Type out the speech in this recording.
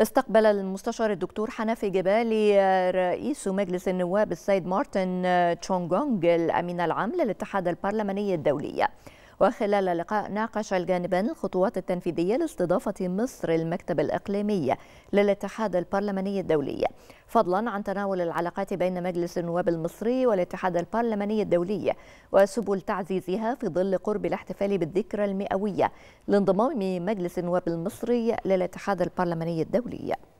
استقبل المستشار الدكتور حنفي جبالي رئيس مجلس النواب السيد مارتن تشونغونغ الأمين العام للاتحاد البرلماني الدولي وخلال اللقاء ناقش الجانبان الخطوات التنفيذية لاستضافة مصر المكتب الإقليمي للاتحاد البرلماني الدولي فضلا عن تناول العلاقات بين مجلس النواب المصري والاتحاد البرلماني الدولي وسبل تعزيزها في ظل قرب الاحتفال بالذكرى المئوية لانضمام مجلس النواب المصري للاتحاد البرلماني الدولي